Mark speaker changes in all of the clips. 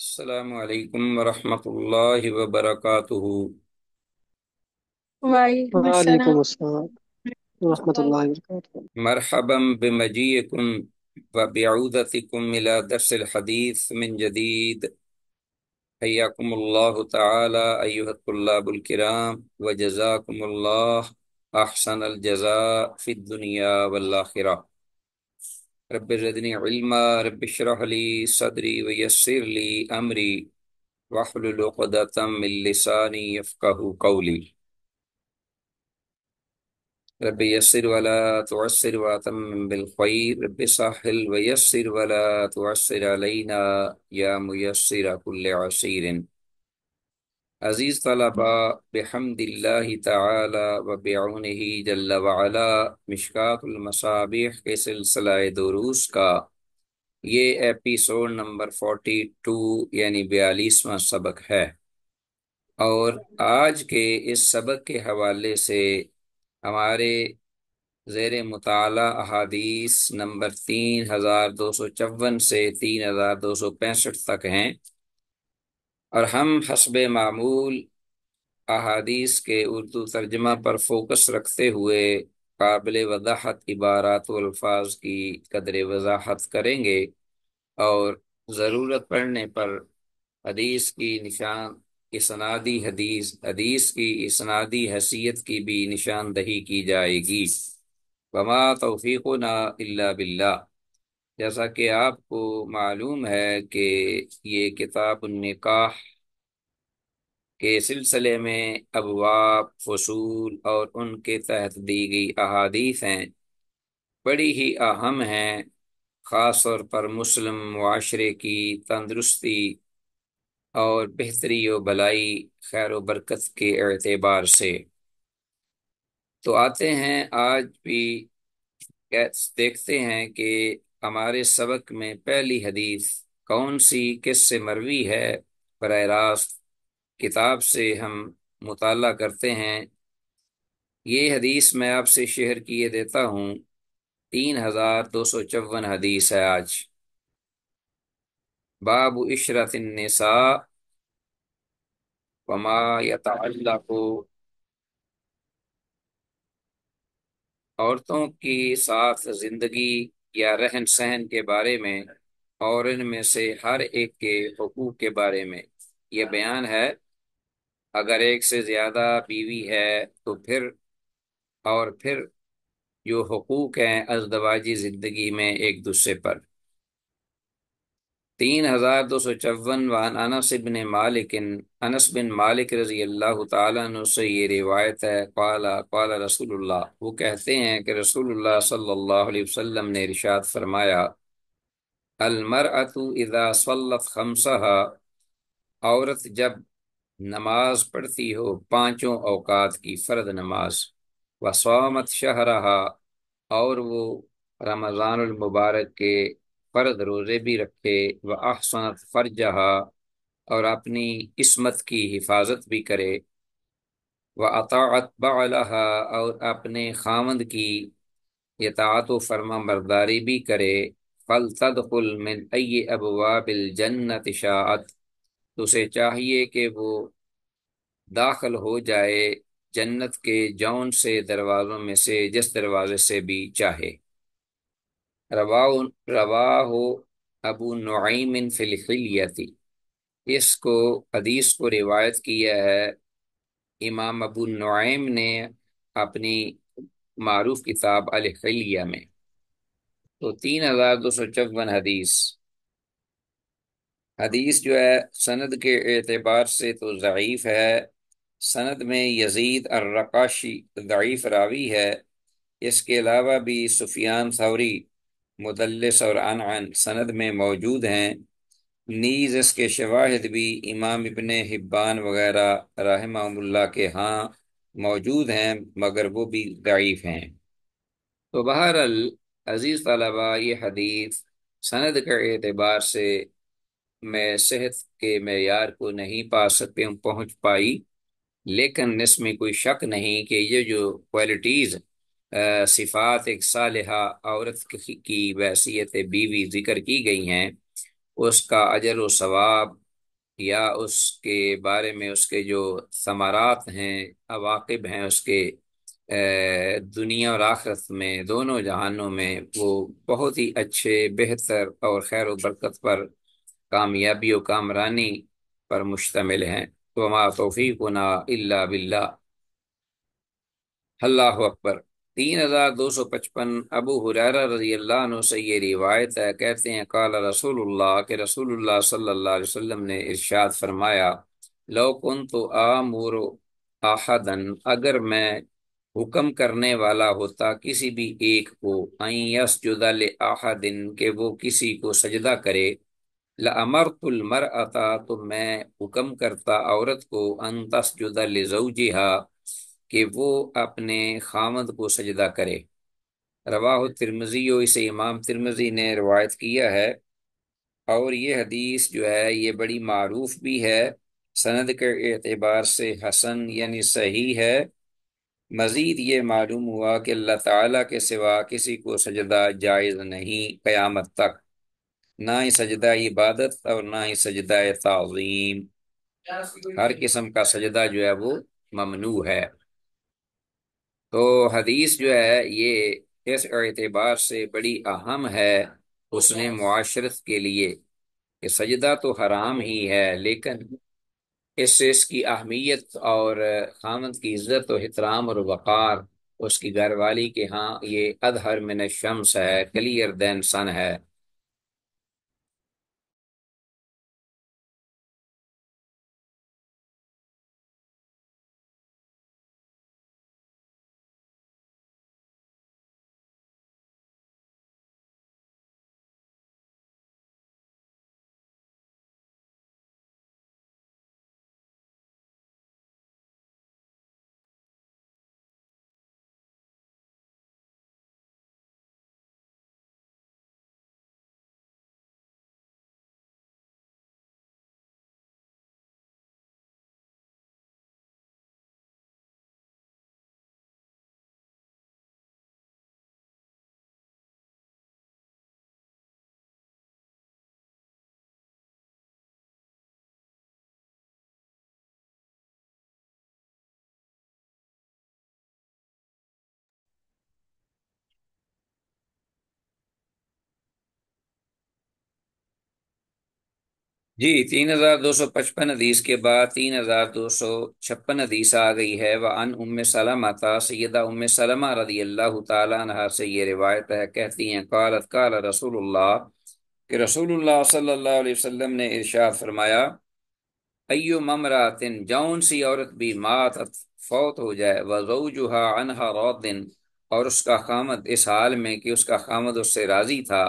Speaker 1: السلام عليكم ورحمة الله وبركاته وعليكم السلام وعليكم السلام ورحمة الله وبركاته مرحبا بمجيئكم وبعودتكم إلى درس الحديث من جديد حياكم الله تعالى أيها الطلاب الكرام وجزاكم الله أحسن الجزاء في الدنيا والآخرة رب زدني علما رب اشرح لي صدري ويسر لي أمري واحلل عقدة من لساني يفقه قولي रब यसर वाला तोसर वातम बिलखैर रब साहिल वयसर वाला तोसर अलैना या मुयसर कुल्लसिर अज़ीज़ तलबा बहमदिल्लाह ताला व बेउनही जल्ल वाला मिशकातुलमसाबिह के सिलसिला दुरूस का ये एपिसोड नंबर फोर्टी टू यानी बयालीसवां सबक है और आज के इस सबक के हवाले से हमारे ज़ेर मताल अहादीस नंबर तीन हज़ार दो सौ चौवन से तीन हज़ार दो सौ पैंसठ तक हैं और हम हसब मामूल अहादीस के उर्दू तर्जमा पर फोकस रखते हुए काबिल वजाहत इबारात अल्फाज की कदर वजाहत करेंगे और ज़रूरत पड़ने पर हदीस की निशान इसनादी हदीस हदीस की इसनादी हैसियत की भी निशानदही की जाएगी बमा तोफ़ी ना इल्ला बिल्ला जैसा कि आपको मालूम है कि ये किताब निकाह के सिलसिले में अबवाब फसूल और उनके तहत दी गई अहादीस हैं बड़ी ही अहम हैं ख़ास तौर पर मुस्लिम माशरे की तंदरुस्ती और बेहतरी व भलाई खैर व बरकत के एतबार से तो आते हैं आज भी देखते हैं कि हमारे सबक में पहली हदीस कौन सी किस से मरवी है बर रास्त किताब से हम मुताल करते हैं ये हदीस मैं आपसे शेयर किए देता हूँ तीन हजार दो सौ चौवन हदीस है आज बाब इशरतसा वमा यतल्लक़ु औरतों की साथ जिंदगी या रहन सहन के बारे में और इनमें से हर एक के हकूक के बारे में यह बयान है अगर एक से ज़्यादा बीवी है तो फिर और फिर जो हकूक हैं अजदवाजी ज़िंदगी में एक दूसरे पर तीन हज़ार दो सौ चौवन वन अनस बिन मालिक अनस बिन मालिक रजी अल्लाह तु से ये रिवायत है पाला पाला रसूलुल्लाह वो कहते हैं कि रसूलुल्लाह सल्लल्लाहु अलैहि वसल्लम ने इरशाद फरमाया अलमर अतु इदा सल्लत खमसहा औरत जब नमाज पढ़ती हो पांचों अवकात की फ़र्द नमाज व वसामत शहरहा और वो रमज़ान मुबारक के फ़र्द रोज़े भी रखे व अहसनत फ़र्जहा और अपनी इसमत की हिफाजत भी करे व अतात बलहा और अपने खामंद की यतात फर्मा बरदारी भी करे फल तदखुल मिन अय अबवाबिल जन्नत शात उसे चाहिए कि वो दाखिल हो जाए जन्नत के जौन से दरवाज़ों में से जिस दरवाज़े से भी चाहे रवाह रवाह अबू नुईमिन फ़िलखिलियती इसको हदीस को रिवायत किया है इमाम अबू नईम ने अपनी मारूफ किताब अलखिलिया में तो तीन हज़ार दो सौ चौवन हदीस हदीस जो है सनद के एतबार से तो ज़यीफ़ है सनद में यजीद अर्रकाशी ज़यीफ़ रावी है इसके अलावा भी सुफियान सौरी मुदलस और अन सनद में मौजूद हैं नीज़ इसके शवाहद भी इमाम इबन हिब्बान वगैरह रहमल्ला के हाँ मौजूद हैं मगर वो भी गाइफ हैं तो बहरल अज़ीज़ तलबा ये हदीस सनद के अतबार से मैं सेहत के मैार को नहीं पा हूँ पहुँच पाई लेकिन इसमें कोई शक नहीं कि ये जो क्वालिटीज़ सिफ़ात एक साल औरत की वैसीत बीवी जिक्र की गई हैं उसका अजर वाब या उसके बारे में उसके जो समारात हैं अवाकब हैं उसके दुनिया और आखरत में दोनों जहानों में वो बहुत ही अच्छे बेहतर और खैर बरकत पर कामयाबी व कामरानी पर मुश्तमिल हैं तो हमारा तोफ़ी गुना अल्ला बिल्ला अल्लाह अकबर तीन हज़ार दो सौ पचपन अबू हुररा रजी अल्लाह से ये रिवायत है कहते हैं काल रसूलुल्लाह के रसूलुल्लाह सल्लल्लाहु अलैहि वसल्लम ने इरशाद फरमाया लोकन तो आमूर आहदन अगर मैं हुक्म करने वाला होता किसी भी एक को अस यस जुदल आहदिन के वो किसी को सजदा करे लमर तुलमर आता तो मैं हुक्म करता औरत को अन जऊ जिहा कि वो अपने खामद को सजदा करे रवाह तिरमजी और इसे इमाम तिरमजी ने रवायत किया है और ये हदीस जो है ये बड़ी मरूफ भी है सनद के अतबार से हसन यानी सही है मज़ीद ये मालूम हुआ कि अल्लाह ताला के सिवा किसी को सजदा जायज़ नहीं क़यामत तक ना ही सजदा इबादत और ना ही सजदा तज़ीम हर किस्म का सजदा जो है वो ममनू है तो हदीस जो है ये इस एतबार से बड़ी अहम है उसने माशरत के लिए कि सजदा तो हराम ही है लेकिन इससे इसकी अहमियत और खामद की इज्जत और हतराम और वक़ार उसकी घरवाली के हाँ ये अदहर मिन शम्स है क्लियर दैन सन है जी तीन हजार दो सौ पचपन हदीस के बाद तीन हजार दो सौ छप्पन हदीस आ गई है व अन उम सलामता सैदा उम सलमा रदी अल्लाह तह से ये रिवायत है कहती हैं कालत काल रसूल के रसूलुल्लाह सल्लल्लाहु अलैहि वसल्लम ने इरशाद फरमाया अयो ममरातिन जौन सी औरत भी मात फौत हो जाए वजूजुहा अनहा रौदिन और उसका खामद इस हाल में कि उसका खामद उससे राज़ी था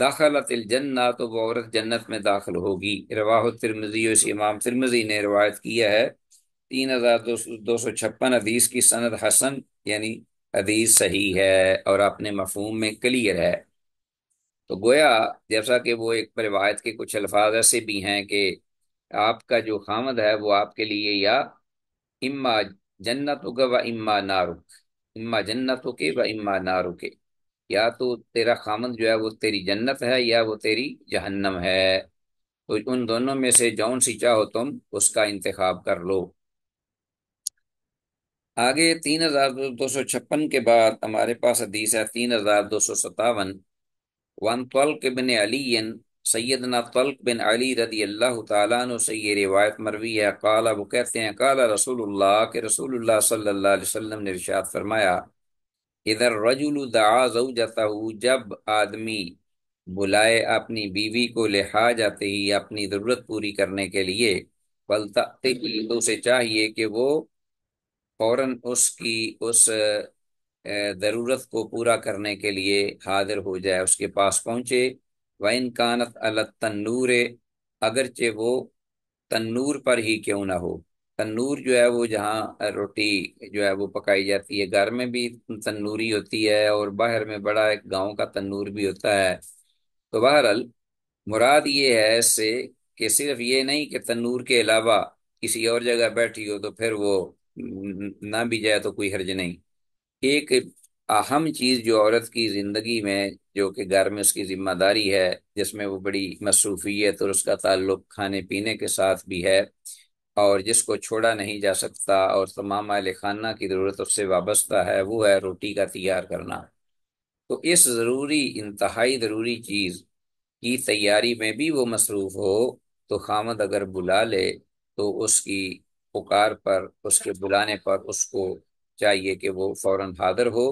Speaker 1: दाखलतिल जन्नत तो वो औरत जन्नत में दाखिल होगी रवाह तिरमजी इस इमाम तिरमजी ने रवायत किया है तीन हज़ार दो, दो सौ छप्पन अदीस की सनद हसन यानी अदीस सही है और अपने मफहूम में क्लियर है तो गोया जैसा कि वो एक रिवायत के कुछ अल्फाज ऐसे भी हैं कि आपका जो खामद है वो आपके लिए या इम्मा जन्नत व इम्मा ना रुक इम्मा जन्नत के व इम्मा ना रुके या तो तेरा खामन जो है वो तेरी जन्नत है या वो तेरी जहन्नम है तो उन दोनों में से जौन सी चाहो तुम उसका इंतखब कर लो आगे तीन हजार दो सौ छप्पन के बाद हमारे पास हदीस है तीन हजार दो सौ सतावन वन तल्क बिन अली सैदना तल्क बिन अली रदी अल्लाह तु से ये रिवायत मरवी है काला वो कहते हैं काला रसूल के रसूल सल्ला वसलम ने रिशात फरमाया इधर रजुल जब आदमी बुलाए अपनी बीवी को लिहा जाते ही अपनी जरूरत पूरी करने के लिए बलता तो उसे चाहिए कि वो फौरन उसकी उस ज़रूरत को पूरा करने के लिए हाजिर हो जाए उसके पास पहुँचे व इनकानत अल तन्नूर अगरचे वो तन्नूर पर ही क्यों ना हो तंदूर जो है वो जहाँ रोटी जो है वो पकाई जाती है घर में भी तंदूरी होती है और बाहर में बड़ा एक गांव का तंदूर भी होता है तो बहरहाल मुराद ये है इससे कि सिर्फ ये नहीं कि तंदूर के अलावा किसी और जगह बैठी हो तो फिर वो ना भी जाए तो कोई हर्ज नहीं एक अहम चीज़ जो औरत की ज़िंदगी में जो कि घर में उसकी जिम्मेदारी है जिसमें वो बड़ी मसरूफियत और उसका ताल्लुक खाने पीने के साथ भी है और जिसको छोड़ा नहीं जा सकता और तमाम अहल खाना की ज़रूरत उससे वाबस्ता है वो है रोटी का तैयार करना तो इस ज़रूरी इंतहाई ज़रूरी चीज़ की तैयारी में भी वो मसरूफ़ हो तो खामद अगर बुला ले तो उसकी पुकार पर उसके बुलाने पर उसको चाहिए कि वो फ़ौर हाजिर हो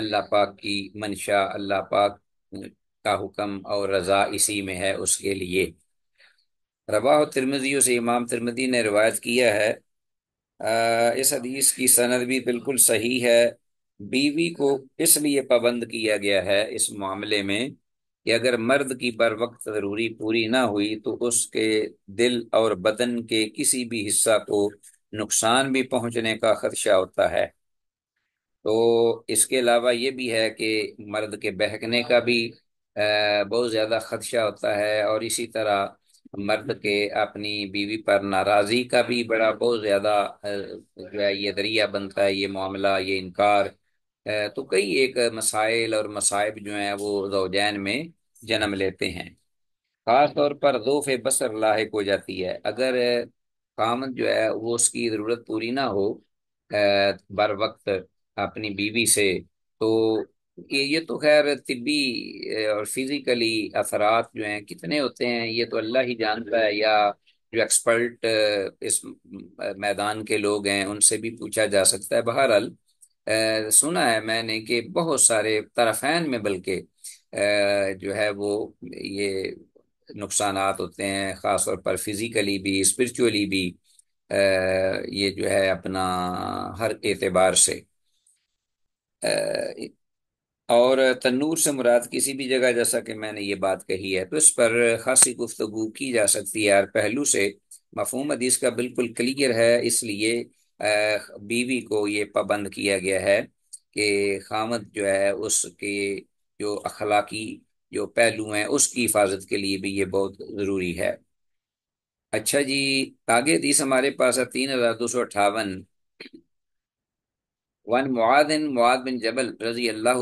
Speaker 1: अल्लाह पाक की मंशा अल्लाह पाक का हुक्म और रज़ा इसी में है उसके लिए रवाह तिरमदी से इमाम तिरमदी ने रिवायत किया है इस हदीस की सनद भी बिल्कुल सही है बीवी को इसलिए पाबंद किया गया है इस मामले में कि अगर मर्द की बर वक्त ज़रूरी पूरी ना हुई तो उसके दिल और बदन के किसी भी हिस्सा को नुकसान भी पहुंचने का खदशा होता है तो इसके अलावा ये भी है कि मर्द के बहकने का भी बहुत ज़्यादा खदशा होता है और इसी तरह मर्द के अपनी बीवी पर नाराजगी का भी बड़ा हम्म। बहुत ज़्यादा जो है ये दरिया बनता है ये मामला ये इनकार तो कई एक मसाइल और मसाइब जो हैं वो जोजैन में जन्म लेते हैं ख़ास तौर पर जोफ बसर लाक हो जाती है अगर कामत जो है वो उसकी ज़रूरत पूरी ना हो बर वक्त अपनी बीवी से तो ये ये तो खैर तिबी और फिजिकली असरात जो हैं कितने होते हैं ये तो अल्लाह ही जानता है या जो एक्सपर्ट इस मैदान के लोग हैं उनसे भी पूछा जा सकता है बहरहाल सुना है मैंने कि बहुत सारे तरफैन में बल्कि जो है वो ये नुकसान होते हैं ख़ास तौर पर फिज़िकली भी स्परिचुअली भी ये जो है अपना हर एतबार से और तन्नूर से मुराद किसी भी जगह जैसा कि मैंने ये बात कही है तो इस पर खासी गुफ्तगु की जा सकती है हर पहलू से मफहम हदीस का बिल्कुल क्लियर है इसलिए बीवी को ये पाबंद किया गया है कि खामद जो है उसके जो अखलाकी जो पहलू हैं उसकी हिफाजत के लिए भी ये बहुत ज़रूरी है अच्छा जी आगे हदीस हमारे पास है तीन हज़ार दो सौ अट्ठावन वन मुआद मुआद बिन जबल रजी अल्लाह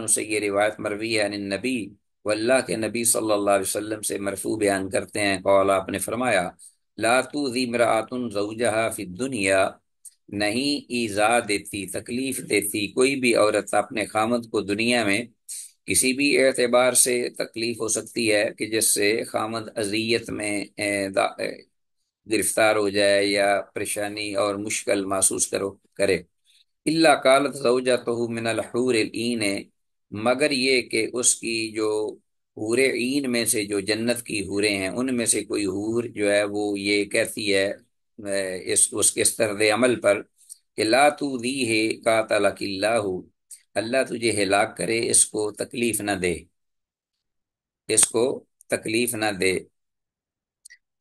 Speaker 1: तु से ये रिवायत मरवी है नबी वल्ला के नबी सल्ला अलैहि से मरफू बयान करते हैं कौल आपने फरमाया जी जीमरातन जऊजहा फि दुनिया नहीं ईजा देती तकलीफ देती कोई भी औरत अपने खामद को दुनिया में किसी भी एतबार से तकलीफ हो सकती है कि जिससे खामद अजियत में गिरफ्तार हो जाए या परेशानी और मुश्किल महसूस करो करे इल्ला कालत जौजा तो मिनलहूर ईन मगर ये कि उसकी जो हूर ईन में से जो जन्नत की हूरे हैं उनमें से कोई हूर जो है वो ये कहती है इस उसके सरद अमल पर कि ला तू दी है का तला किल्ला अल्लाह तुझे हिलाक करे इसको तकलीफ ना दे इसको तकलीफ ना दे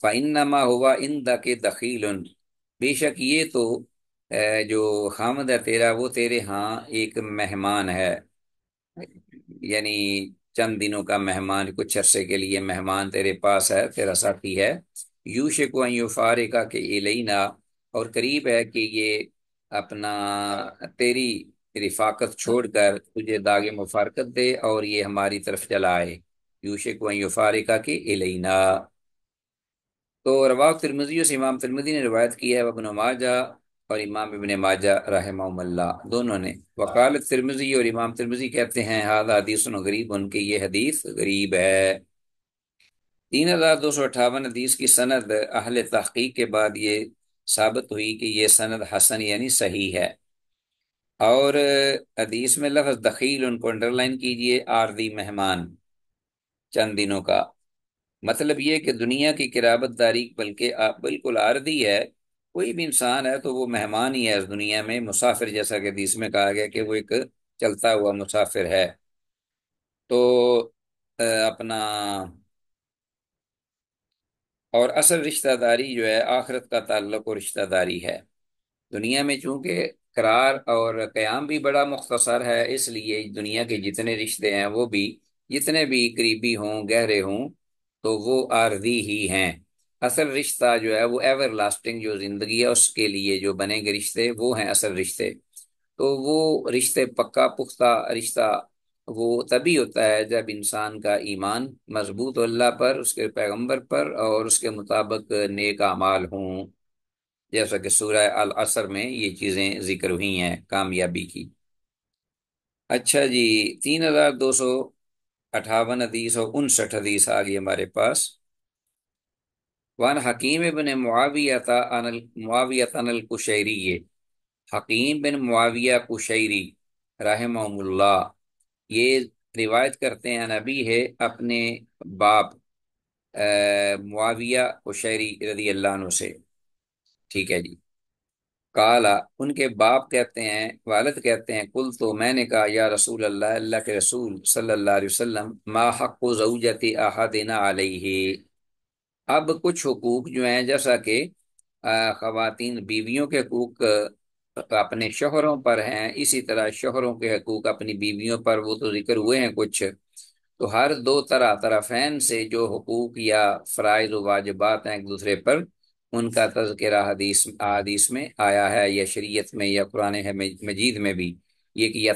Speaker 1: फ़ाइनमा हुआ इन दखील बेशक ये तो जो हमद है तेरा वो तेरे हाँ एक मेहमान है यानी चंद दिनों का मेहमान कुछ अरसे के लिए मेहमान तेरे पास है तेरा साथी है यूशे को यूफारे का के एलना और करीब है कि ये अपना तेरी रिफाकत छोड़कर तुझे दागे मुफारकत दे और ये हमारी तरफ चला आए यूशे को यूफारे का के एलना तो रवा तिरमजी से इमाम तिरमजी ने रवायत की है वबन माजा और इमाम इबन माजा रहमल्ला दोनों ने वकाल तिरमजी और इमाम तिरमजी कहते हैं हाद हदीस गरीब उनकी ये हदीस गरीब है तीन हज़ार दो सौ अट्ठावन हदीस की सनद अहल तहकीक के बाद ये साबित हुई कि ये सनद हसन यानी सही है और हदीस में लफज दखील उनको अंडरलाइन कीजिए आरदी मेहमान चंद दिनों का मतलब ये कि दुनिया की किराबत तारीख बल्कि बिल्कुल आरदी है कोई भी इंसान है तो वो मेहमान ही है इस दुनिया में मुसाफिर जैसा कि हदीस में कहा गया कि वो एक चलता हुआ मुसाफिर है तो अपना और असल रिश्तेदारी जो है आखरत का ताल्लुक और रिश्तेदारी है दुनिया में चूंकि करार और क्याम भी बड़ा मुख्तसर है इसलिए दुनिया के जितने रिश्ते हैं वो भी जितने भी करीबी हों गहरे हों तो वो आरजी ही हैं असल रिश्ता जो है वो एवर लास्टिंग जो जिंदगी है उसके लिए जो बनेंगे रिश्ते वो हैं असल रिश्ते तो वो रिश्ते पक्का पुख्ता रिश्ता वो तभी होता है जब इंसान का ईमान मजबूत हो अल्लाह पर उसके पैगंबर पर और उसके मुताबिक नेक अमाल हों जैसा कि सूरह अल असर में ये चीज़ें जिक्र हुई हैं कामयाबी की अच्छा जी तीन हज़ार दो सौ अठावन हदीस और उनसठ हदीस आ गई हमारे पास वन हकीम बिन मुआवियत अनल मुआविया अनल कुशैरी हकीम बिन मुआविया कुशैरी रहमल्ला ये रिवायत करते हैं नबी है अपने बाप मुआविया कुशैरी रजी अल्लाह से ठीक है जी काला उनके बाप कहते हैं वालद कहते हैं कुल तो मैंने कहा या रसूल अल्लाह अल्लाह के रसूल सल्लल्लाहु अलैहि वसल्लम मा हक़ जऊजती अहदिना अलैहि अब कुछ हकूक जो हैं जैसा कि खातन बीवियों के हकूक अपने शहरों पर हैं इसी तरह शहरों के हकूक अपनी बीवियों पर वो तो जिक्र हुए हैं कुछ तो हर दो तरह तरफैन से जो हकूक या फ़रज़ वाजबात हैं एक दूसरे पर उनका तस्करा हदीस हदीस में आया है या शरीयत में या कुरान मजीद में भी ये कि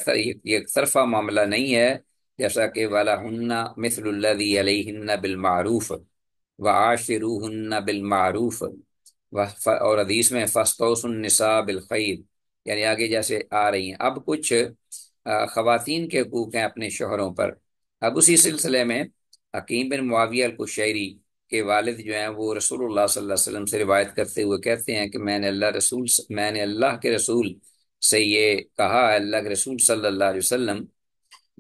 Speaker 1: एक तरफा मामला नहीं है जैसा कि वाला हन्ना मिसल्लदी बिलमारूफ़ व आशिरूहन व और हदीस में फ़स्तौसनसा बिलखैर यानी आगे जैसे आ रही हैं अब कुछ ख़वातीन के हकूक हैं अपने शोहरों पर अब उसी सिलसिले में हकीम बिन मुआविया अलकुशैरी के वालिद जो हैं वो रसूलुल्लाह सल्लल्लाहु अलैहि वसल्लम से रिवायत करते हुए कहते हैं कि मैंने अल्लाह रसूल मैंने अल्लाह के रसूल से ये कहा अल्लाह के रसूल सल्ला वसम वसल्लम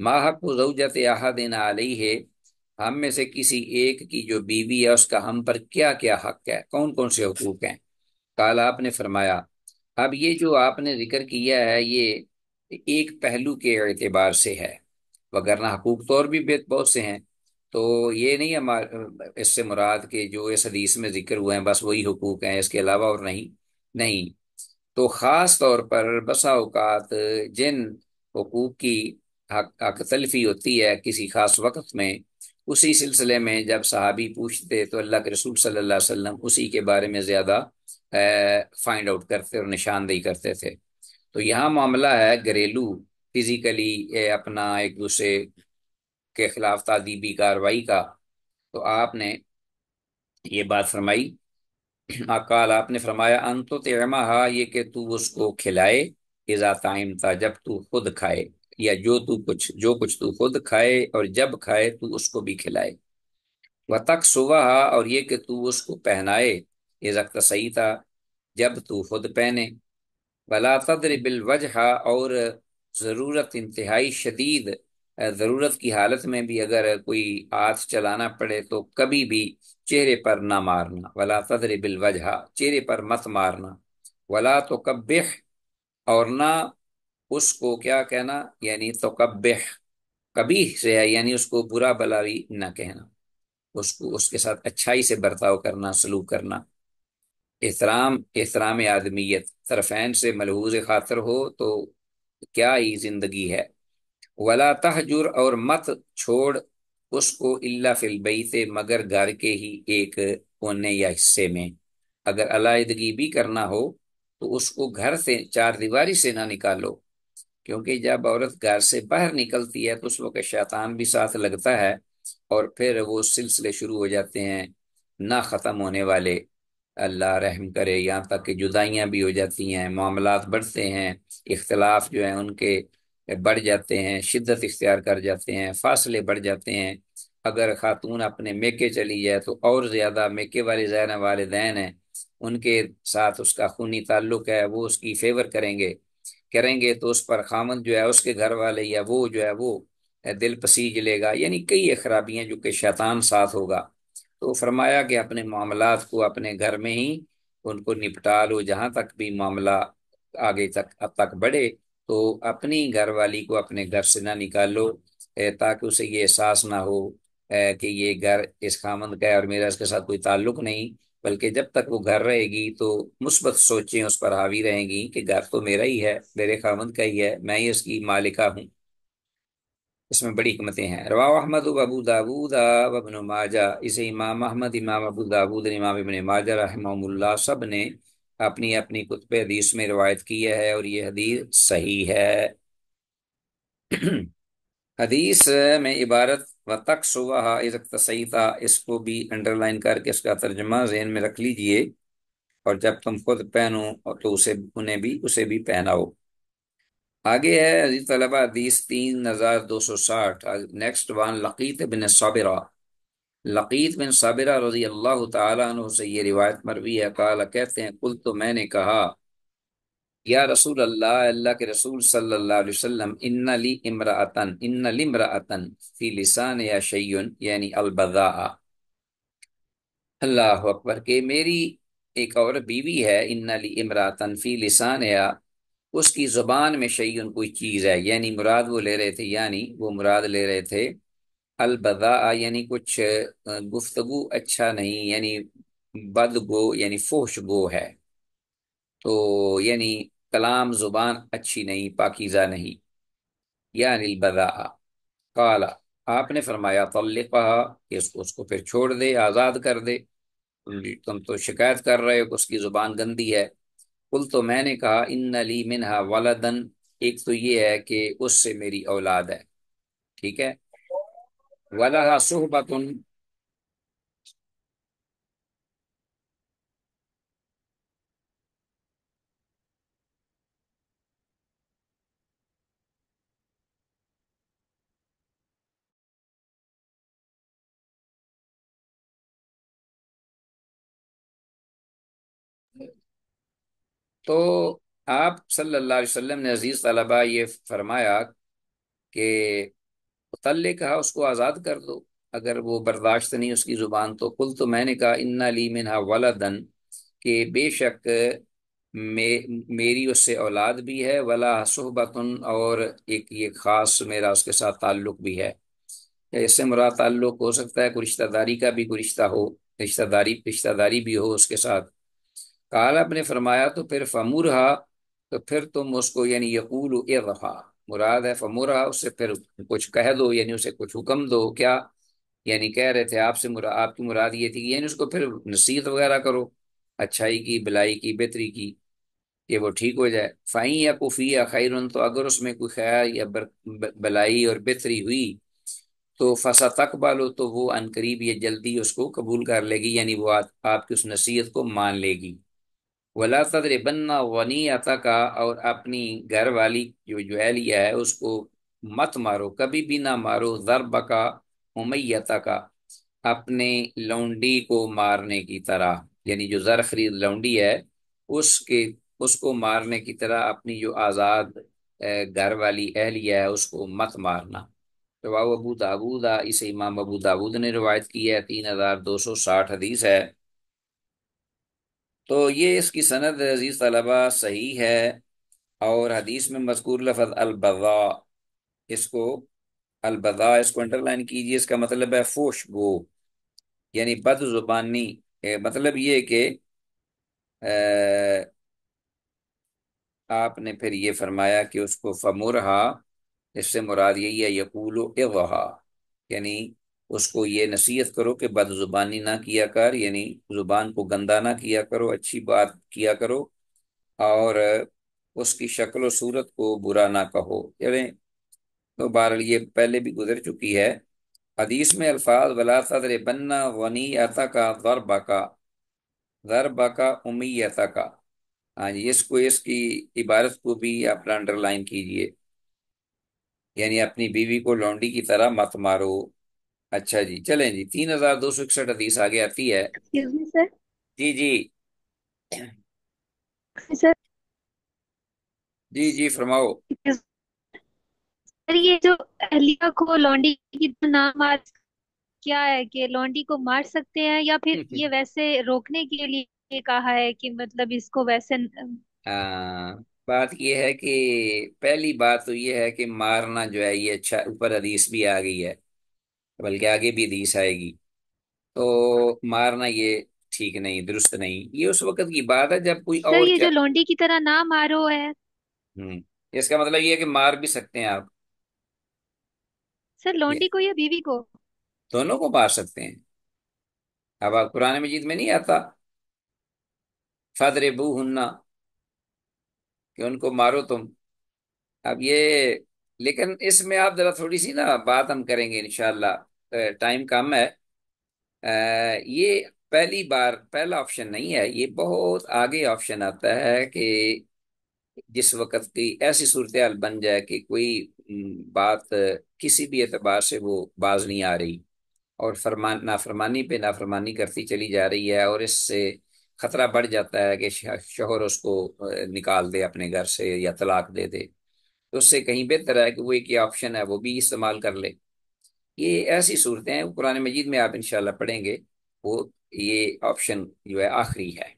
Speaker 1: माहक जौजत आहदिन आलही है हम में से किसी एक की जो बीवी है उसका हम पर क्या क्या हक है कौन कौन से हकूक हैं काल आपने फरमाया अब ये जो आपने जिक्र किया है ये एक पहलू के अतबार से है वगरना हकूक तो और भी बहुत से हैं तो ये नहीं हमारे इससे मुराद के जो इस हदीस में जिक्र हुए हैं बस वही हकूक हैं इसके अलावा और नहीं नहीं तो ख़ास तौर पर बसा अवकात जिन हकूक की हक, हक तलफी होती है किसी खास वक्त में उसी सिलसिले में जब सहाबी पूछते तो अल्लाह के रसूल सल्लल्लाहु अलैहि वसल्लम उसी के बारे में ज़्यादा फाइंड आउट करते और निशानदेही करते थे तो यहाँ मामला है घरेलू फिजिकली अपना एक दूसरे के खिलाफ तादीबी कार्रवाई का तो आपने ये बात फरमाई अकाल आपने फरमाया अंतो तेमा हा ये कि तू उसको खिलाए इज़ा ताइम था जब तू खुद खाए या जो तू कुछ जो कुछ तू खुद खाए और जब खाए तू उसको भी खिलाए वह तक सुबह और ये कि तू उसको पहनाए ये रक्त सही था जब तू खुद पहने वला तद्र वजह और ज़रूरत इंतहाई शदीद ज़रूरत की हालत में भी अगर कोई हाथ चलाना पड़े तो कभी भी चेहरे पर ना मारना वला तद्र बिलवजहा चेहरे पर मत मारना वला तो कब्बिह और ना उसको क्या कहना यानी तकबह कभी से है यानी उसको बुरा भला भी न कहना उसको उसके साथ अच्छाई से बर्ताव करना सलूक करना एहतराम एहतराम आदमीत तरफैन से मलहूज खातर हो तो क्या ही जिंदगी है वला तहजुर और मत छोड़ उसको इल्ला फिलबई से मगर घर के ही एक कोने या हिस्से में अगर अलायदगी भी करना हो तो उसको घर से चार दीवारी से ना निकालो क्योंकि जब औरत घर से बाहर निकलती है तो उस वक्त शैतान भी साथ लगता है और फिर वो सिलसिले शुरू हो जाते हैं ना ख़त्म होने वाले अल्लाह रहम करे यहाँ तक कि जुदाइयाँ भी हो जाती हैं मामला बढ़ते हैं इख्तलाफ जो है उनके बढ़ जाते हैं शिद्दत इख्तियार कर जाते हैं फासले बढ़ जाते हैं अगर खातून अपने मेके चली जाए तो और ज़्यादा मेके वाले ज़ैन दैन हैं उनके साथ उसका खूनी ताल्लुक है वो उसकी फेवर करेंगे करेंगे तो उस पर खामन जो है उसके घर वाले या वो जो है वो दिल पसीज लेगा यानी कई खराबियां जो कि शैतान साथ होगा तो फरमाया कि अपने मामला को अपने घर में ही उनको निपटा लो जहाँ तक भी मामला आगे तक अब तक बढ़े तो अपनी घर वाली को अपने घर से ना निकालो ताकि उसे ये एहसास ना हो कि ये घर इस खामंद का है और मेरा इसके साथ कोई ताल्लुक नहीं बल्कि जब तक वो घर रहेगी तो मुस्बत सोचें उस पर हावी रहेंगी कि घर तो मेरा ही है मेरे खामद का ही है मैं ही उसकी मालिका हूँ इसमें बड़ी हमतें हैं रवा अहमद अबू दाबूदा वबन माजा इसे इमाम अहमद इमाम अबू दाबूद इमाम इबन माजा रहमल्ला सब ने अपनी अपनी कुतब हदीस में रवायत की है और ये हदीस सही है हदीस में इबारत वतक सुबह सही था इसको भी अंडरलाइन करके इसका तर्जमा जहन में रख लीजिए और जब तुम खुद पहनो तो उसे उन्हें भी उसे भी पहनाओ आगे है अजीज तलबा हदीस तीन हज़ार दो सौ साठ नेक्स्ट वन लकीत बिन साबिरा लकीत बिन साबिरा रजी अल्लाह तु से ये रिवायत मरवी है कहा कहते हैं कुल तो मैंने कहा या रसूल अल्लाह अल्लाह के रसूल सल्लल्लाहु अलैहि वसल्लम इन्ना ली इमरातन इन्ना ली इमरातन फी लिसान या शयुन यानी अलबदा अल्लाह अकबर के मेरी एक और बीवी है इन्ना ली इमरातन फी लिसान या उसकी ज़ुबान में शयन कोई चीज़ है यानी मुराद वो ले रहे थे यानी वो मुराद ले रहे थे अलबदा यानी कुछ गुफ्तगु अच्छा नहीं यानी बदगो यानी फोश गो है तो यानी कलाम जुबान अच्छी नहीं पाकिज़ा नहीं या अनिल बदा काला आपने फरमाया तो कहा कि उसको उसको फिर छोड़ दे आज़ाद कर दे तुम तो शिकायत कर रहे हो उसकी ज़ुबान गंदी है कुल तो मैंने कहा इन नली मिनहा वालदन एक तो ये है कि उससे मेरी औलाद है ठीक है वला सुहबतन तो आप सल्लल्लाहु अलैहि वसल्लम ने अजीज़ तलबा ये फरमाया कि तल्ले कहा उसको आज़ाद कर दो अगर वो बर्दाश्त नहीं उसकी ज़ुबान तो कुल तो मैंने कहा इन्ना ली मिनहा वलदन कि बेशक मे मेरी उससे औलाद भी है वला सहबतन और एक ये ख़ास मेरा उसके साथ ताल्लुक़ भी है इससे मुरा ताल्लुक़ हो सकता है कोई रिश्तेदारी का भी कोई रिश्ता हो रिश्तेदारी रिश्तेदारी भी हो उसके साथ कालब ने फरमाया तो फिर हा तो फिर तुम उसको यानी यकूल इरहा मुराद है फमुरहा उससे फिर कुछ कह दो यानी उसे कुछ हुक्म दो क्या यानी कह रहे थे आपसे मुरा आपकी मुराद ये थी यानी उसको फिर नसीहत वगैरह करो अच्छाई की भलाई की बेहतरी की कि वो ठीक हो जाए फ़ाई या कुफ़ी या खैर तो अगर उसमें कोई खैर या भलाई और बेहतरी हुई तो फसा तक बालो तो वो अनकरीब ये जल्दी उसको कबूल कर लेगी यानी वो आपकी उस नसीहत को मान लेगी वला वनी वनीता का और अपनी घर वाली जो जुएलिया है उसको मत मारो कभी भी ना मारो जरब का उमैता का अपने लौंडी को मारने की तरह यानी जो जर खरीद लौंडी है उसके उसको मारने की तरह अपनी जो आज़ाद घर वाली अहलिया है उसको मत मारना रवा अबू दाबूदा इसे इमाम अबू दाऊद ने रवायत की है तीन हज़ार दो सौ साठ हदीस है तो ये इसकी सनद अजीज़ तलबा सही है और हदीस में मजकूर लफज अलबा इसको अलबदा इसको अंडरलाइन कीजिए इसका मतलब है फोश गो यानी बद जुबानी मतलब ये कि आपने फिर ये फरमाया कि उसको फमुरहा इससे मुराद यही है यकूल यानी उसको ये नसीहत करो कि बदजुबानी ना किया कर यानी ज़ुबान को गंदा ना किया करो अच्छी बात किया करो और उसकी शक्ल सूरत को बुरा ना कहो यानी तो बहर ये पहले भी गुजर चुकी है हदीस में अल्फाज वला बन्ना वनी अता का दर बका दर का उमी अता का हाँ जी इसको इसकी इबारत को भी अपना अंडरलाइन कीजिए यानी अपनी बीवी को लौंडी की तरह मत मारो अच्छा जी चलें जी तीन हजार दो सौ इकसठ हदीस आगे आती है जी जी सर जी जी फरमाओ सर ये जो अहलिया को लौंडी की नाम मार क्या है कि लौंडी को मार सकते हैं या फिर हम्म, हम्म। ये वैसे रोकने के लिए कहा है कि मतलब इसको वैसे आ, हाँ, बात यह है कि पहली बात तो ये है कि मारना जो है ये अच्छा ऊपर हदीस भी आ गई है बल्कि आगे भी हदीस आएगी तो मारना ये ठीक नहीं दुरुस्त नहीं ये उस वक्त की बात है जब कोई सर और ये जो लौंडी की तरह ना मारो है हम्म इसका मतलब ये है कि मार भी सकते हैं आप सर लौंडी को या बीवी को दोनों को मार सकते हैं अब आप कुरान मजीद में नहीं आता फदरे बू हन्ना कि उनको मारो तुम अब ये लेकिन इसमें आप जरा थोड़ी सी ना बात हम करेंगे इंशाल्लाह टाइम कम है ये पहली बार पहला ऑप्शन नहीं है ये बहुत आगे ऑप्शन आता है कि जिस वक्त की ऐसी सूरत हाल बन जाए कि कोई बात किसी भी एतबार से वो बाज नहीं आ रही और फरमान नाफरमानी पे नाफरमानी करती चली जा रही है और इससे खतरा बढ़ जाता है कि शोहर उसको निकाल दे अपने घर से या तलाक दे दे तो उससे कहीं बेहतर है कि वो एक ये ऑप्शन है वो भी इस्तेमाल कर ले ये ऐसी सूरतें हैं कुरान मजीद में आप इनशाला पढ़ेंगे वो ये ऑप्शन जो है आखिरी है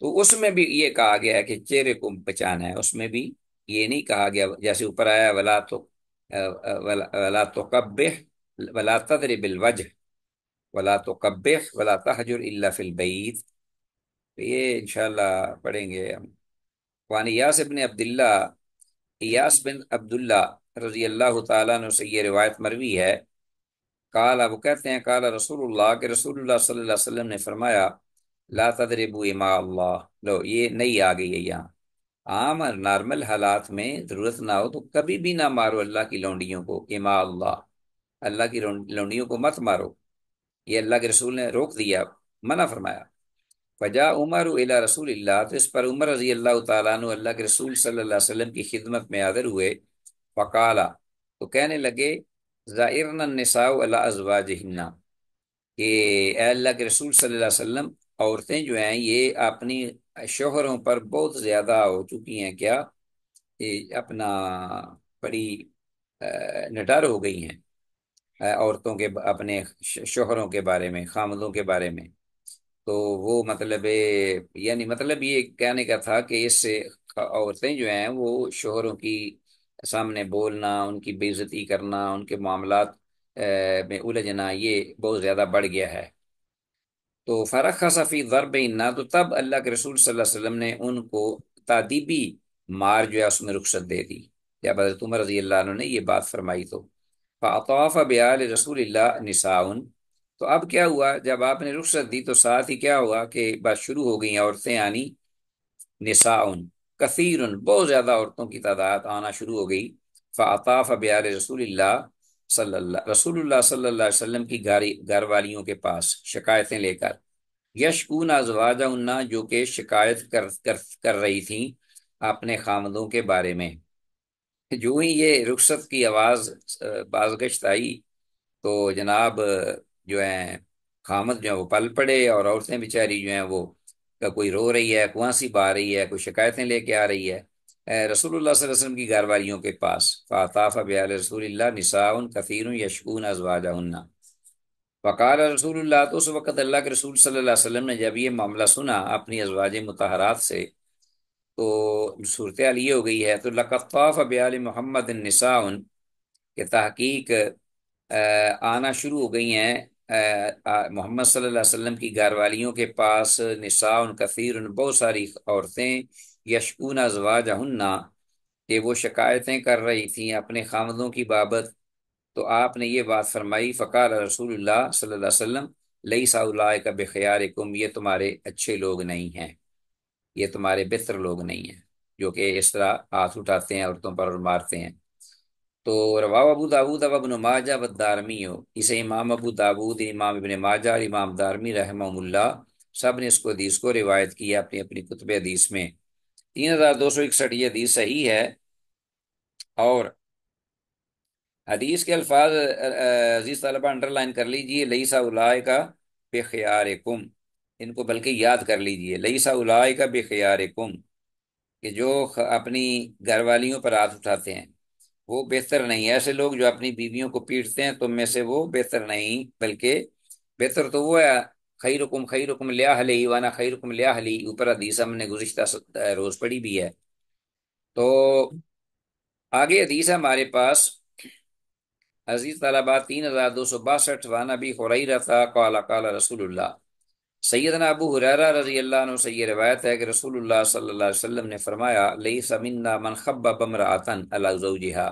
Speaker 1: तो उसमें भी ये कहा गया है कि चेहरे को बचाना है उसमें भी ये नहीं कहा गया जैसे ऊपर आया वला तो वला, वला तो कब वला तदर बिलवज वला तो कब वला तहजुर फिलबईद तो ये इनशाला पढ़ेंगे हम वानियास इबन अब्दुल्ला इयास बिन अब्दुल्ला रजी अल्लाह तु से ये रिवायत मरवी है काला वो कहते हैं काला रसूलुल्लाह के रसूलुल्लाह सल्लल्लाहु अलैहि वसल्लम ने फरमाया ला तदरिबू इमा अल्लाह लो ये नहीं आ गई है यहाँ आम और नॉर्मल हालात में ज़रूरत ना हो तो कभी भी ना मारो अल्लाह की लौंडियों को इमा अल्लाह अल्लाह की लौंडियों को मत मारो ये अल्लाह के रसूल ने रोक दिया मना फरमाया फजा उमर अला रसूल तो इस पर उमर रजी अल्लाह तु अल्लाह के रसूल सल्लल्लाहु की खिदमत में हाजिर हुए फ़काला तो कहने लगे ज़ायरनसाजवा जहन्ना कि अल्लाह के रसूल सल्ला औरतें जो हैं ये अपनी शोहरों पर बहुत ज़्यादा हो चुकी हैं क्या ये अपना बड़ी नटर हो गई हैं औरतों के अपने शोहरों के बारे में खामदों के बारे में तो वो मतलब यानी मतलब ये कहने का था कि इससे औरतें जो हैं वो शोहरों की सामने बोलना उनकी बेइज्जती करना उनके मामलात में उलझना ये बहुत ज़्यादा बढ़ गया है तो फ़रक सफी ज़रब ना तो तब अल्लाह के रसूल सल्लल्लाहु अलैहि वसल्लम ने उनको तादीबी मार जो है उसमें रुख्सत दे दी जब हज़रत उमर रजी अल्लाह ने ये बात फरमाई तो फ़ाताफ़ बयाल रसूल नसाउन तो अब क्या हुआ जब आपने रुख्सत दी तो साथ ही क्या हुआ कि बस शुरू हो गई औरतें यानी निसाउन कसीर बहुत ज़्यादा औरतों की तादाद आना शुरू हो गई फ़ाताफ़ ब्यार रसूल सल्ला रसूलुल्लाह सल्लल्लाहु अलैहि वसल्लम की गारी घर वालियों के पास शिकायतें लेकर यशकून आजवाजा उन्ना जो कि शिकायत कर, कर कर रही थी अपने खामदों के बारे में जो ही ये रुख्सत की आवाज़ बाजगश्त आई तो जनाब जो है खामत जो है वो पल पड़े और औरतें बेचारी जो हैं वो का कोई रो रही है कुआंसी पा रही है कोई शिकायतें लेके आ रही है रसूलुल्लाह सल्लल्लाहु अलैहि वसल्लम की घरवालियों के पास फ़ाताफ़ा बयाल रसूल निसाउन कफ़ीर यशकून अजवाजा फ़काल रसूलुल्लाह तो उस वक़्त अल्लाह के रसूल सल्लल्लाहु अलैहि वसल्लम ने जब ये मामला सुना अपनी अजवाज मतहरात से तो सूरत ये हो गई है तो लकफ़ाफ़ बयाल मोहम्मद निसाउन के तहकीक आना शुरू हो गई हैं मोहम्मद सल्लल्लाहु अलैहि वसल्लम की घरवालियों के पास निसा उन कसीर उन बहुत सारी औरतें यशकून अजवा जहन्ना के वो शिकायतें कर रही थीं अपने खामदों की बाबत तो आपने ये बात फरमाई फ़कार रसूल सल्ला वसम लई साउलाए का बेख्यार कुम ये तुम्हारे अच्छे लोग नहीं हैं ये तुम्हारे बेहतर लोग नहीं हैं जो कि इस तरह हाथ उठाते हैं औरतों पर और मारते हैं तो रवा अबू दाऊद अबन माजा बदारमी हो इसे इमाम अबू दाऊद इमाम इबन माजा और इमाम दारमी रहमल्ला सब ने इसको हदीस को रिवायत किया अपनी अपनी कुतब हदीस में तीन हज़ार दो सौ इकसठ ये हदीस सही है और हदीस के अल्फाज अजीज़ तलबा अंडरलाइन कर लीजिए लई उलाय का बेख्यार कुम इनको बल्कि याद कर लीजिए लई उलाय का बेख्यार कुम कि जो अपनी घरवालियों पर हाथ उठाते हैं वो बेहतर नहीं है ऐसे लोग जो अपनी बीवियों को पीटते हैं तुम तो में से वो बेहतर नहीं बल्कि बेहतर तो वो है खई रुकुम खई रुकुम लिया हली वाना खई रकम लिया हली ऊपर अदीस हमने गुजशत रोज पढ़ी भी है तो आगे अदीस है हमारे पास अजीज तलाबा तीन हजार दो सौ बासठ वाना भी हो रही रहा था कला काला रसूल सैदना अबू हुरारा रजी अल्लाह से ये रवायत है कि रसूलुल्लाह सल्लल्लाहु अलैहि वसल्लम ने फरमाया लई समिन्ना मन खब्बा बमरातन अलाउजिहा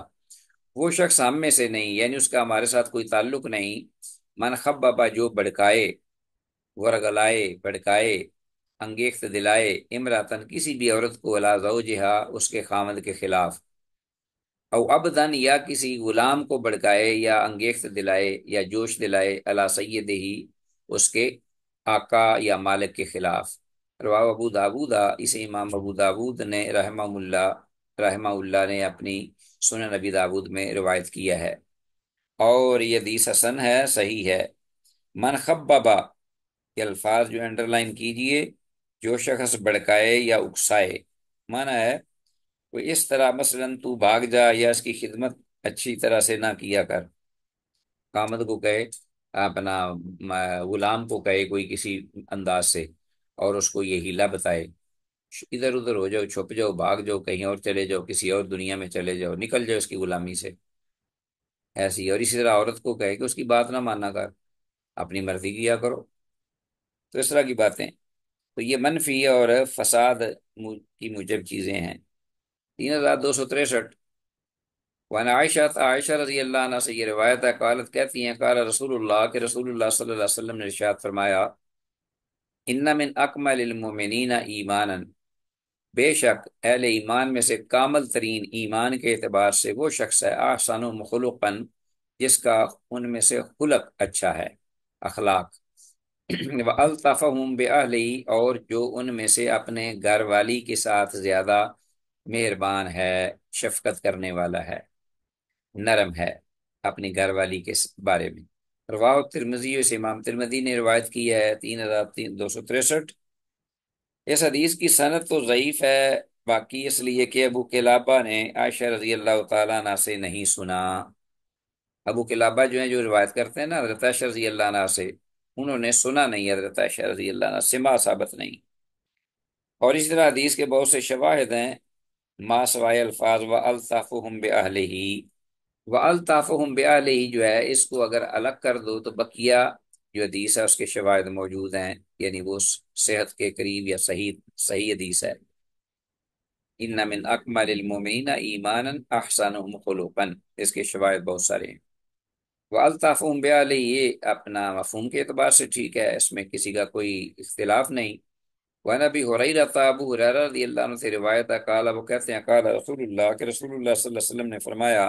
Speaker 1: वो शख्स हम में से नहीं यानी उसका हमारे साथ कोई ताल्लुक नहीं मन खब्बा जो भड़काए वरगलाए भड़काए अंगेख्त दिलाए इमरातन किसी भी औरत को अलाउजिहा उसके खामद के खिलाफ औ अबदन या किसी गुलाम को भड़काए या अंगेख्त दिलाए या जोश दिलाए अला सैद ही उसके आका या मालिक के खिलाफ रवा अबू दाबूदा इसे इमाम अबू दाबूद ने रहमाउल्ला रहमाउल्ला ने अपनी सुन नबी दाबूद में रिवायत किया है और ये दीस हसन है सही है मन बाबा ये अल्फाज जो अंडरलाइन कीजिए जो शख्स भड़काए या उकसाए माना है वो इस तरह मसलन तू भाग जा या इसकी खिदमत अच्छी तरह से ना किया कर कामद को कहे अपना गुलाम को कहे कोई किसी अंदाज से और उसको ये हीला बताए इधर उधर हो जाओ छुप जाओ भाग जाओ कहीं और चले जाओ किसी और दुनिया में चले जाओ निकल जाओ उसकी गुलामी से ऐसी और इसी तरह औरत को कहे कि उसकी बात ना माना कर अपनी मर्जी किया करो तो इस तरह की बातें तो ये मनफी और फसाद की मुजब चीज़ें हैं तीन हज़ार दो सौ तिरसठ वन आयशा आयशा रजी अल्लाह से ये रवायत है कालत कहती हैं काला रसूल के रसूल ने रिशात फरमाया इन्ना मिन ईमान बेशक अहल ईमान में से कामल तरीन ईमान के अतबार से वो शख्स है आसान मखलूक़न जिसका उनमें से खुलक अच्छा है अखलाक व अलतफ़ा बहली और जो उनमें से अपने घर वाली के साथ ज़्यादा मेहरबान है शफकत करने वाला है नरम है अपनी घरवाली के बारे में रवाह तिरमजी से इमाम तिरमदी ने रवायत की है तीन हज़ार तीन दो सौ तिरसठ इस हदीस की सनत तो ज़यीफ़ है बाकी इसलिए कि अबू किलाबा ने आयशा रजी अल्लाह तला से नहीं सुना अबू किलाबा जो है जो रिवायत करते हैं ना हजरत आयशा रजी अल्लाह से उन्होंने सुना नहीं हजरत आयशा रजी अल्लाह से माँ नहीं और इस तरह हदीस के बहुत से शवाहद हैं मा सवाए अल्फाज व अलताफ़ुम बहल ही हम बल ही जो है इसको अगर अलग कर दो तो बकिया जो हदीस है उसके शवायद मौजूद हैं यानी वो सेहत के करीब या सही सही हदीस है इन नमिन अकमलमिन ईमान अहसन खलूपन इसके शवायद बहुत सारे हैं वालताफ़हम बल ये अपना मफहम के अतबार से ठीक है इसमें किसी का कोई इख्तलाफ नहीं वन अभी हुरैरा ताबू हुरैरा रदी अल्लाह से रिवायत काला कहते हैं काला रसूलुल्लाह के ने फरमाया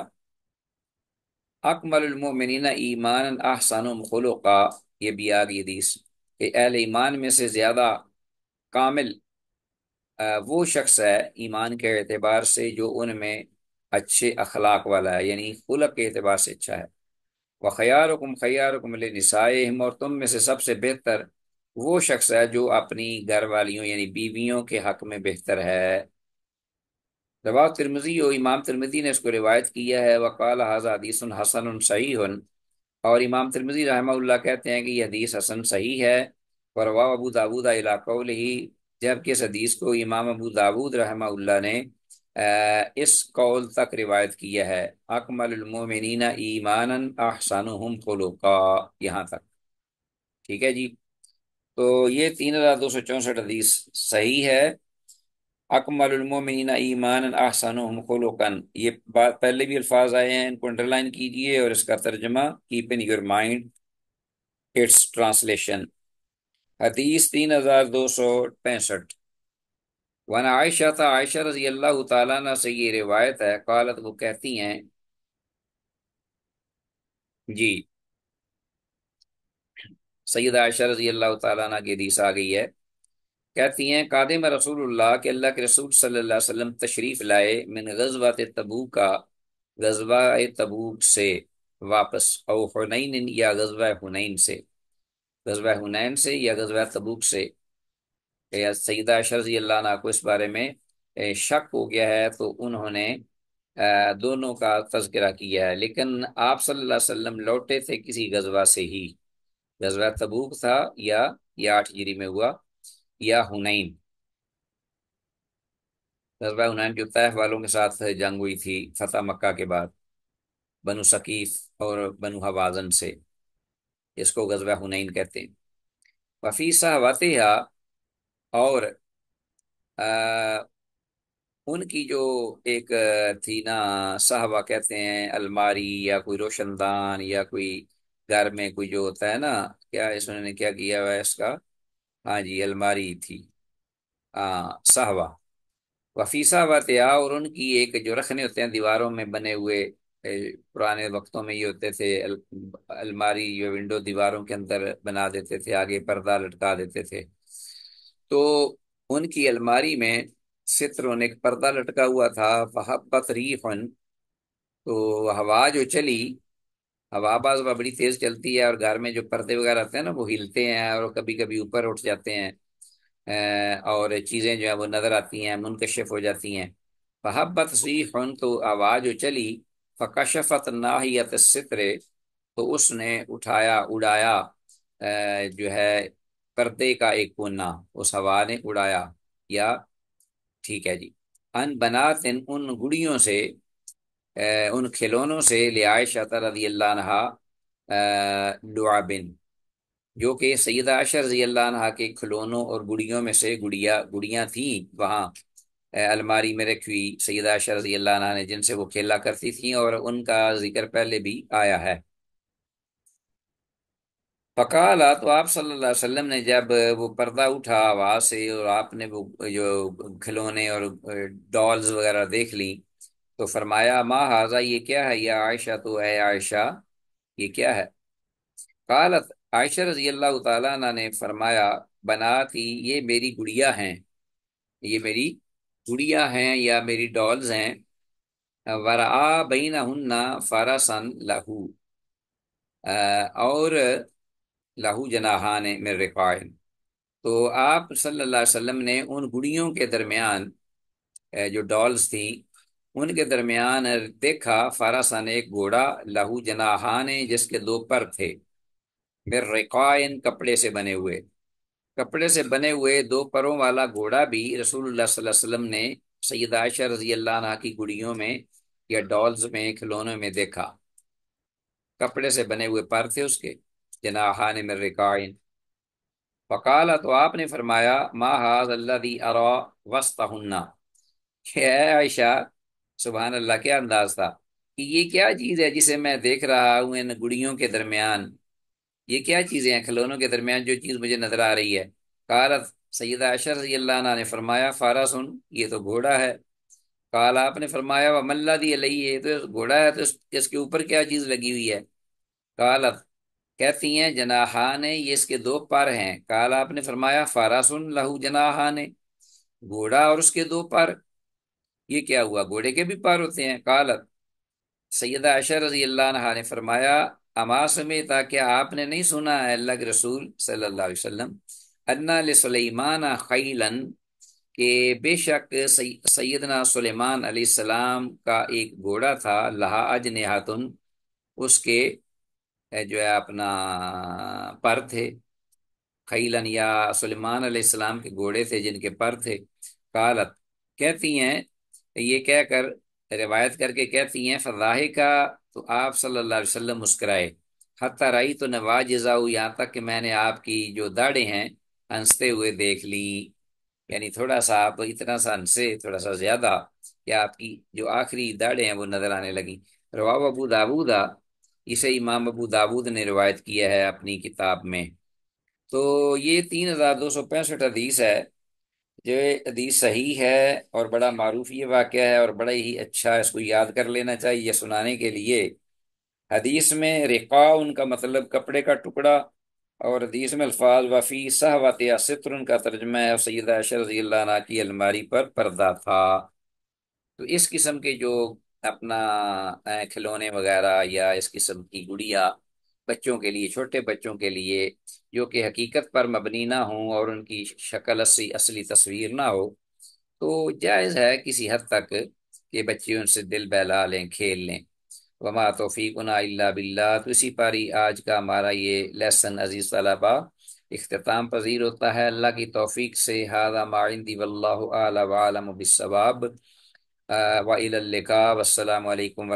Speaker 1: अकमलमिन ईमान आहसन का ये भी आ गई कि अहल ईमान में से ज़्यादा कामिल वो शख्स है ईमान के अतबार से जो उनमें अच्छे अखलाक वाला है यानी खुलक के अतबार से अच्छा है व ख़यार हुम ख़यार हम और तुम में से सबसे बेहतर वो शख्स है जो अपनी घर वालियों यानी बीवियों के हक में बेहतर है रवा तिरमजी और इमाम तिरमजी ने इसको रिवायत किया है वकाल हाजा हदीस हसन सही और इमाम तिरमजी रहमा कहते हैं कि यह हदीस हसन सही है और रवा अबू दाऊद इलाकौल ही जबकि इस हदीस को इमाम अबू दाऊद रहमा ने इस कौल तक रिवायत किया है अकमलमिन ईमान अहसन का यहाँ तक ठीक है जी तो ये तीन हज़ार दो सौ चौंसठ हदीस सही है अकमलमिन ईमान आसान खलुकन ये बात पहले भी अल्फाज आए हैं इनको अंडरलाइन कीजिए और इसका तर्जमा keep in your mind it's translation हदीस तीन हज़ार दो सौ पैंसठ वन आयशा था आयशा रजी अल्लाह तला से ये रिवायत है कालत वो कहती हैं जी सैद आयशा रजी अल्लाह ताला की हदीस आ गई है कहती हैं कादम रसूल के अल्लाह के रसूल सल्लल्लाहु अलैहि वसल्लम तशरीफ़ लाए मिन गजबात तबू का गजबा तबू से वापस और हुनैन या गजबा हुनैन से गजबा हुनैन से या गजबा तबूक से या सईदा शर्जी अल्लाह को इस बारे में शक हो गया है तो उन्होंने दोनों का तस्करा किया है लेकिन आप सल्लल्लाहु अलैहि वसल्लम लौटे थे किसी गजबा से ही गजबा तबूक था या या आठ हिजरी में हुआ या हुनैन गजबा हुनैन जो तैफ वालों के साथ जंग हुई थी फतेह मक्का के बाद बनु सकीफ और बनु हवाजन से इसको गजबा हुनैन कहते हैं वफ़ी साहवातिहा और आ, उनकी जो एक थी ना सहवा कहते हैं अलमारी या कोई रोशनदान या कोई घर में कोई जो होता है ना क्या इसने क्या किया हुआ है इसका हाँ जी अलमारी थी हाँ सहवा वफीसा वतिया और उनकी एक जो रखने होते हैं दीवारों में बने हुए पुराने वक्तों में ये होते थे अलमारी या विंडो दीवारों के अंदर बना देते थे आगे पर्दा लटका देते थे तो उनकी अलमारी में ने एक पर्दा लटका हुआ था वह बतरीफन तो हवा जो चली हवा बाज बड़ी तेज चलती है और घर में जो पर्दे वगैरह आते हैं ना वो हिलते हैं और कभी कभी ऊपर उठ जाते हैं और चीज़ें जो है वो नज़र आती हैं मुनकशिफ हो जाती हैं फहबत सीख तो आवाज़ उचली फ़कशफत नाहियत सितरे तो उसने उठाया उड़ाया जो है पर्दे का एक कोना उस हवा ने उड़ाया या ठीक है जी अन बनातिन उन गुड़ियों से उन खिलौनों से लियायशा रदी अल्लाह लुआबिन जो कि सैद आशा रजी अल्लाह के खिलौनों और गुड़ियों में से गुड़िया गुड़ियाँ थी वहाँ अलमारी में रखी हुई सैद आशा रजी अल्लाह ने जिनसे वो खेला करती थी और उनका जिक्र पहले भी आया है पकाला तो आप सल्लल्लाहु अलैहि वसल्लम ने जब वो पर्दा उठा आवाज़ से और आपने वो जो खिलौने और डॉल्स वगैरह देख ली तो फरमाया माँ हाजा ये क्या है या आयशा तो है आयशा ये क्या है कालत आयशा रजी अल्लाह तला ने फरमाया बना थी ये मेरी गुड़िया हैं ये मेरी गुड़िया हैं या मेरी डॉल्स हैं वरा बीना हन्ना सन लहू और लहू जनाहान मेरे रिकॉर्ड तो आप सल्लल्लाहु अलैहि वसल्लम ने उन गुड़ियों के दरमियान जो डॉल्स थी उनके दरमियान देखा फारासा ने एक घोड़ा लहू जनाहाने जिसके दो पर थे बिर्रिकायन कपड़े से बने हुए कपड़े से बने हुए दो परों वाला घोड़ा भी रसूलुल्लाह सल्लल्लाहु अलैहि वसल्लम ने सैद आयशा रजी अल्लाह की गुड़ियों में या डॉल्स में खिलौनों में देखा कपड़े से बने हुए पर थे उसके जनाहा ने मेरे मर्रिकाइन वकाला तो आपने फरमाया मा हाज अरा वस्ता आयशा सुबह अल्लाह क्या अंदाज था कि ये क्या चीज़ है जिसे मैं देख रहा हूँ इन गुड़ियों के दरमियान ये क्या चीज़ें हैं खिलौनों के दरमियान जो चीज़ मुझे नजर आ रही है कारत सैद अशर अल्लाह ने फरमाया फारा सुन ये तो घोड़ा है काल आपने फरमाया वह मल्ला दी लई है तो घोड़ा है तो इसके ऊपर क्या चीज़ लगी हुई है कालत कहती हैं जनाहा ने ये इसके दो पर हैं काल आपने फरमाया फारा सुन लहू जनाहा ने घोड़ा और उसके दो पर ये क्या हुआ घोड़े के भी पार होते हैं कालत सैयद अशर रजी अल्लाह ने फरमाया अमा समेत क्या आपने नहीं सुना है अल्लाह के रसूल सल्लल्लाहु अलैहि वसल्लम अन्ना सुलेमान खैलन के बेशक सैदना सुलेमान सलाम का एक घोड़ा था लहा अजनेहातुन उसके जो है अपना पर थे खैलन या सुलेमान सलाम के घोड़े थे जिनके पर थे कालत कहती हैं तो ये कहकर रिवायत करके कहती हैं फ़ाहे का तो आप सल्लल्लाहु अलैहि वसल्लम मुस्कराए हती रही तो नवाजाऊ यहाँ तक कि मैंने आपकी जो दाढ़े हैं हंसते हुए देख ली यानी थोड़ा सा आप इतना सा हंसे थोड़ा सा ज़्यादा कि आपकी जो आखिरी दाढ़े हैं वो नज़र आने लगी रवा अबू दाबूदा इसे इमाम अबू दाऊद ने रिवायत किया है अपनी किताब में तो ये तीन हज़ार दो सौ पैंसठ हदीस है ये हदीस सही है और बड़ा मारूफ ये वाक़ है और बड़ा ही अच्छा इसको याद कर लेना चाहिए सुनाने के लिए हदीस में रिका उनका मतलब कपड़े का टुकड़ा और हदीस में अल्फाज वफ़ी सहवत या उनका तर्जमा है सैद रजी की अलमारी पर पर्दा था तो इस किस्म के जो अपना खिलौने वगैरह या इस किस्म की गुड़िया बच्चों के लिए छोटे बच्चों के लिए जो कि हकीकत पर मबनी ना हो और उनकी शक्ल असली असली तस्वीर ना हो तो जायज़ है किसी हद तक कि बच्चे उनसे दिल बहला लें खेल लें वमा तोफ़ीकना बिल्ला तो इसी पर ही आज का हमारा ये लेसन अजीज़ तलबा अख्ताम पजीर होता है अल्लाह की तोफ़ी से हादा माइंदी वल्लम बिसवाब वालका वसलम